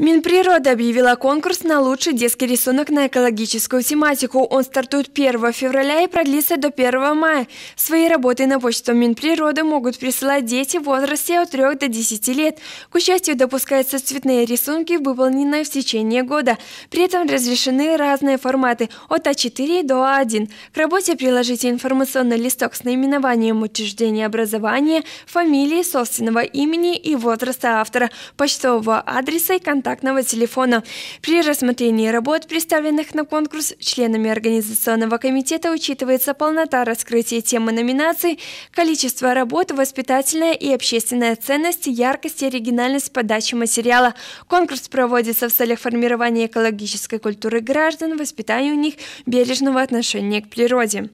Минприрода объявила конкурс на лучший детский рисунок на экологическую тематику. Он стартует 1 февраля и продлится до 1 мая. Свои работы на почту Минприроды могут присылать дети в возрасте от 3 до 10 лет. К участию допускаются цветные рисунки, выполненные в течение года. При этом разрешены разные форматы – от А4 до А1. К работе приложите информационный листок с наименованием учреждения образования, фамилии, собственного имени и возраста автора, почтового адреса и контакта контактного телефона. При рассмотрении работ, представленных на конкурс, членами организационного комитета учитывается полнота раскрытия темы номинации, количество работ, воспитательная и общественная ценность, яркость и оригинальность подачи материала. Конкурс проводится в целях формирования экологической культуры граждан, воспитания у них бережного отношения к природе.